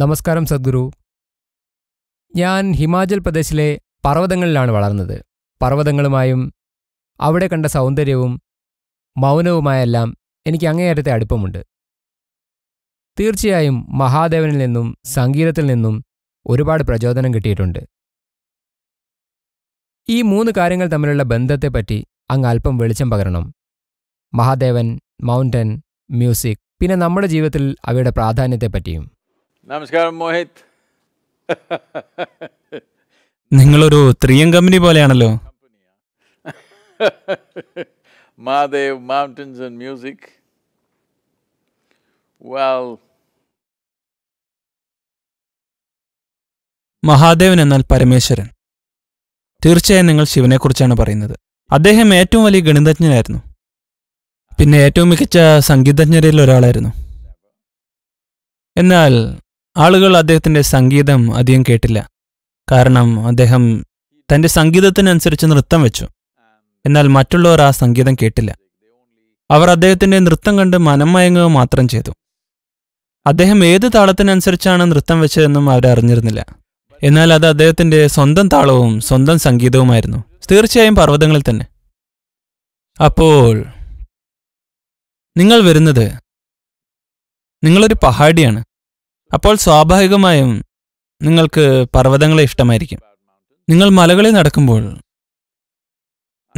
നമസ്കാരം സദ്ഗുരു ഞാൻ ഹിമാചൽ പ്രദേശിലെ പർവ്വതങ്ങളിലാണ് വളർന്നത് പർവ്വതങ്ങളുമായും അവിടെ കണ്ട സൗന്ദര്യവും മൗനവുമായെല്ലാം എനിക്ക് അങ്ങേയറ്റത്തെ അടുപ്പമുണ്ട് തീർച്ചയായും മഹാദേവനിൽ നിന്നും സംഗീതത്തിൽ നിന്നും ഒരുപാട് പ്രചോദനം കിട്ടിയിട്ടുണ്ട് ഈ മൂന്ന് കാര്യങ്ങൾ തമ്മിലുള്ള ബന്ധത്തെപ്പറ്റി അങ്ങ് അല്പം വെളിച്ചം പകരണം മഹാദേവൻ മൗണ്ടൻ മ്യൂസിക് പിന്നെ നമ്മുടെ ജീവിതത്തിൽ അവയുടെ പ്രാധാന്യത്തെപ്പറ്റിയും നമസ്കാരം മോഹിത് നിങ്ങളൊരു ത്രിയം കമ്പനി പോലെയാണല്ലോ Mahadev mountains and music Mahadevan എന്നാൽ പരമേശ്വരൻ തീർച്ചയായും നിങ്ങൾ ശിവനെക്കുറിച്ചാണ് പറയുന്നത് അദ്ദേഹം ഏറ്റവും വലിയ ഗണിതജ്ഞനായിരുന്നു പിന്നെ ഏറ്റവും മികച്ച സംഗീതജ്ഞരിൽ ഒരാളായിരുന്നു എന്നാൽ ആളുകൾ അദ്ദേഹത്തിന്റെ സംഗീതം അധികം കേട്ടില്ല കാരണം അദ്ദേഹം തന്റെ സംഗീതത്തിനനുസരിച്ച് നൃത്തം വെച്ചു എന്നാൽ മറ്റുള്ളവർ ആ സംഗീതം കേട്ടില്ല അവർ അദ്ദേഹത്തിന്റെ നൃത്തം കണ്ട് മനംമയങ്ങുക മാത്രം ചെയ്തു അദ്ദേഹം ഏത് താളത്തിനനുസരിച്ചാണ് നൃത്തം വെച്ചതെന്നും അവരറിഞ്ഞിരുന്നില്ല എന്നാൽ അത് അദ്ദേഹത്തിന്റെ സ്വന്തം താളവും സ്വന്തം സംഗീതവുമായിരുന്നു തീർച്ചയായും പർവ്വതങ്ങളിൽ തന്നെ അപ്പോൾ നിങ്ങൾ വരുന്നത് നിങ്ങളൊരു പഹാടിയാണ് അപ്പോൾ സ്വാഭാവികമായും നിങ്ങൾക്ക് പർവ്വതങ്ങളെ ഇഷ്ടമായിരിക്കും നിങ്ങൾ മലകളിൽ നടക്കുമ്പോൾ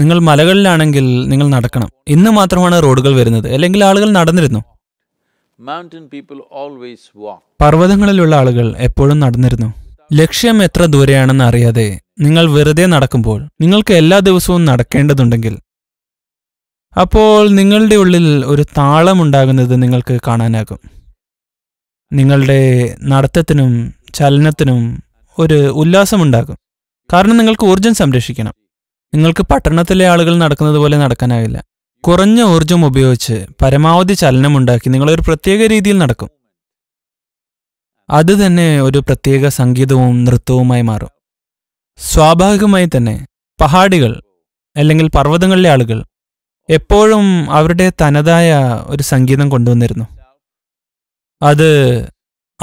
നിങ്ങൾ മലകളിലാണെങ്കിൽ നിങ്ങൾ നടക്കണം ഇന്ന് മാത്രമാണ് റോഡുകൾ വരുന്നത് അല്ലെങ്കിൽ ആളുകൾ നടന്നിരുന്നു പർവ്വതങ്ങളിലുള്ള ആളുകൾ എപ്പോഴും നടന്നിരുന്നു ലക്ഷ്യം എത്ര ദൂരെയാണെന്ന് അറിയാതെ നിങ്ങൾ വെറുതെ നടക്കുമ്പോൾ നിങ്ങൾക്ക് എല്ലാ ദിവസവും നടക്കേണ്ടതുണ്ടെങ്കിൽ അപ്പോൾ നിങ്ങളുടെ ഉള്ളിൽ ഒരു താളമുണ്ടാകുന്നത് നിങ്ങൾക്ക് കാണാനാകും നിങ്ങളുടെ നടത്തത്തിനും ചലനത്തിനും ഒരു ഉല്ലാസമുണ്ടാകും കാരണം നിങ്ങൾക്ക് ഊർജം സംരക്ഷിക്കണം നിങ്ങൾക്ക് പട്ടണത്തിലെ ആളുകൾ നടക്കുന്നത് പോലെ നടക്കാനാവില്ല കുറഞ്ഞ ഊർജം ഉപയോഗിച്ച് പരമാവധി ചലനമുണ്ടാക്കി നിങ്ങളൊരു പ്രത്യേക രീതിയിൽ നടക്കും അത് തന്നെ ഒരു പ്രത്യേക സംഗീതവും നൃത്തവുമായി മാറും സ്വാഭാവികമായി തന്നെ പഹാടികൾ അല്ലെങ്കിൽ പർവ്വതങ്ങളിലെ ആളുകൾ എപ്പോഴും അവരുടെ തനതായ ഒരു സംഗീതം കൊണ്ടുവന്നിരുന്നു അത്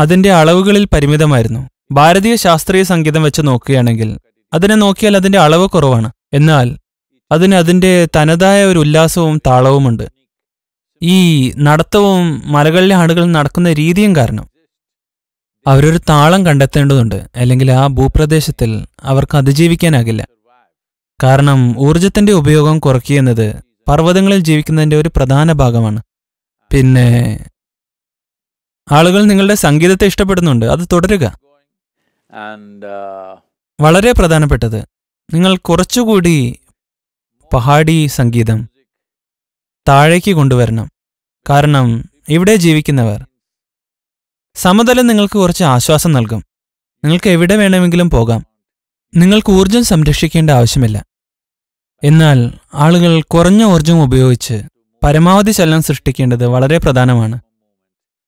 അതിന്റെ അളവുകളിൽ പരിമിതമായിരുന്നു ഭാരതീയ ശാസ്ത്രീയ സംഗീതം വെച്ച് നോക്കുകയാണെങ്കിൽ അതിനെ നോക്കിയാൽ അതിന്റെ അളവ് കുറവാണ് എന്നാൽ അതിന് അതിന്റെ തനതായ ഒരു ഉല്ലാസവും താളവുമുണ്ട് ഈ നടത്തവും മലകളിലെ ആളുകൾ നടക്കുന്ന രീതിയും കാരണം അവരൊരു താളം കണ്ടെത്തേണ്ടതുണ്ട് അല്ലെങ്കിൽ ആ ഭൂപ്രദേശത്തിൽ അവർക്ക് അതിജീവിക്കാനാകില്ല കാരണം ഊർജത്തിന്റെ ഉപയോഗം കുറയ്ക്കുന്നത് പർവ്വതങ്ങളിൽ ജീവിക്കുന്നതിന്റെ ഒരു പ്രധാന ഭാഗമാണ് പിന്നെ ആളുകൾ നിങ്ങളുടെ സംഗീതത്തെ ഇഷ്ടപ്പെടുന്നുണ്ട് അത് തുടരുക uh, വളരെ പ്രധാനപ്പെട്ടത് നിങ്ങൾ കുറച്ചുകൂടി പഹാടി സംഗീതം താഴേക്ക് കൊണ്ടുവരണം കാരണം ഇവിടെ ജീവിക്കുന്നവർ സമതലം നിങ്ങൾക്ക് കുറച്ച് ആശ്വാസം നൽകും നിങ്ങൾക്ക് എവിടെ വേണമെങ്കിലും പോകാം നിങ്ങൾക്ക് ഊർജം സംരക്ഷിക്കേണ്ട ആവശ്യമില്ല എന്നാൽ ആളുകൾ കുറഞ്ഞ ഊർജം ഉപയോഗിച്ച് പരമാവധി ചലനം സൃഷ്ടിക്കേണ്ടത് വളരെ പ്രധാനമാണ്